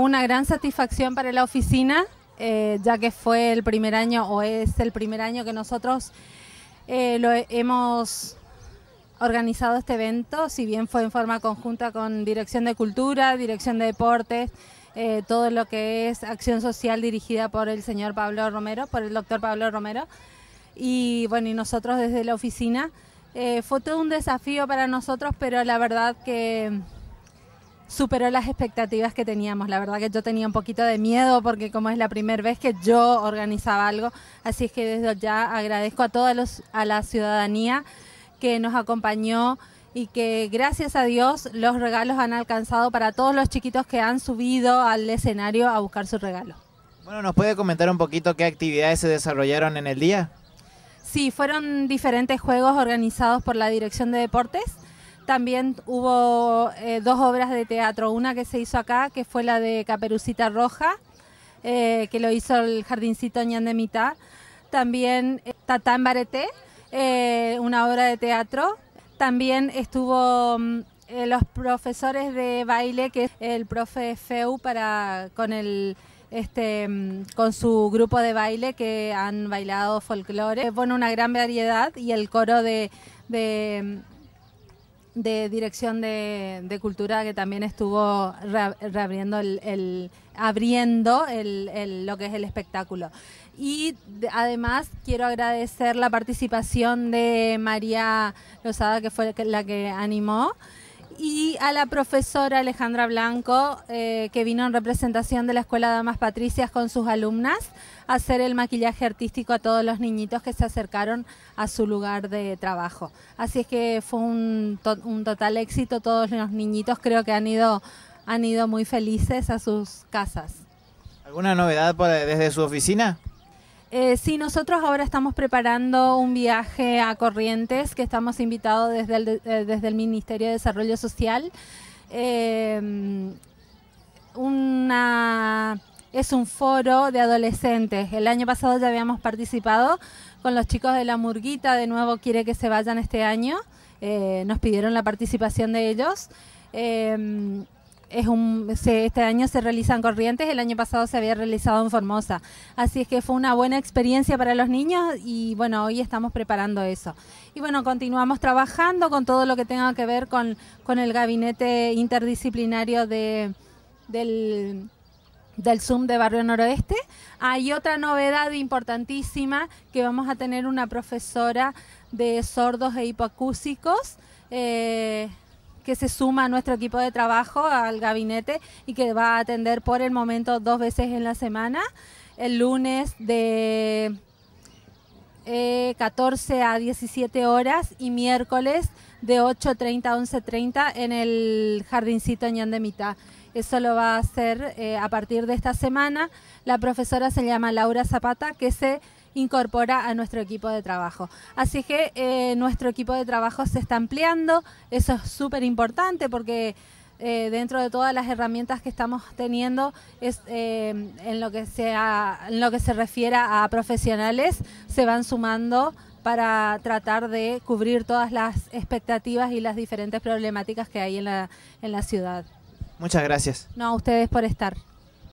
una gran satisfacción para la oficina, eh, ya que fue el primer año o es el primer año que nosotros eh, lo hemos organizado este evento, si bien fue en forma conjunta con Dirección de Cultura, Dirección de Deportes, eh, todo lo que es acción social dirigida por el señor Pablo Romero, por el doctor Pablo Romero. Y bueno, y nosotros desde la oficina. fue todo un desafío para nosotros, pero la verdad que superó las expectativas que teníamos. La verdad que yo tenía un poquito de miedo porque como es la primera vez que yo organizaba algo, así es que desde ya agradezco a toda los, a la ciudadanía que nos acompañó y que gracias a Dios los regalos han alcanzado para todos los chiquitos que han subido al escenario a buscar su regalo. Bueno, ¿nos puede comentar un poquito qué actividades se desarrollaron en el día? Sí, fueron diferentes juegos organizados por la Dirección de Deportes también hubo eh, dos obras de teatro, una que se hizo acá, que fue la de Caperucita Roja, eh, que lo hizo el jardincito Ñan también Tatán Bareté, eh, una obra de teatro, también estuvo mm, los profesores de baile, que es el profe Feu para con el este, mm, con su grupo de baile que han bailado folclore. Bueno, una gran variedad y el coro de mm, de Dirección de, Cultura que también estuvo reabriendo el, abriendo el, lo que es el espectáculo. Y además quiero agradecer la participación de María Lozada, que fue la que animó y a la profesora Alejandra Blanco, eh, que vino en representación de la Escuela Damas Patricias con sus alumnas a hacer el maquillaje artístico a todos los niñitos que se acercaron a su lugar de trabajo. Así es que fue un, un total éxito, todos los niñitos creo que han ido, han ido muy felices a sus casas. ¿Alguna novedad desde su oficina? Eh, sí, nosotros ahora estamos preparando un viaje a Corrientes que estamos invitados desde el, eh, Ministerio de Desarrollo Social. Eh, es un foro de adolescentes. El año pasado ya habíamos participado con los chicos de La Murguita, de nuevo quiere que se vayan este año. nos pidieron la participación de ellos este año se realizan Corrientes, el año pasado se había realizado en Formosa. Así es que fue una buena experiencia para los niños y bueno, hoy estamos preparando eso. Y bueno, continuamos trabajando con todo lo que tenga que ver con, el gabinete interdisciplinario del del Zoom de Barrio Noroeste. Hay otra novedad importantísima que vamos a tener una profesora de sordos e hipoacúsicos. Eh, que se suma a nuestro equipo de trabajo, al gabinete, y que va a atender por el momento dos veces en la semana, el lunes de 14 eh, a 17 horas y miércoles de 8.30 a 11.30 en el jardincito Ñan de Eso lo va a hacer eh, a partir de esta semana. La profesora se llama Laura Zapata, que se incorpora a nuestro equipo de trabajo. Así que eh, nuestro equipo de trabajo se está ampliando, eso es súper importante porque eh, dentro de todas las herramientas que estamos teniendo eh, en, lo que se refiere a profesionales, se van sumando para tratar de cubrir todas las expectativas y las diferentes problemáticas que hay en la ciudad. Muchas gracias. No, a ustedes por estar.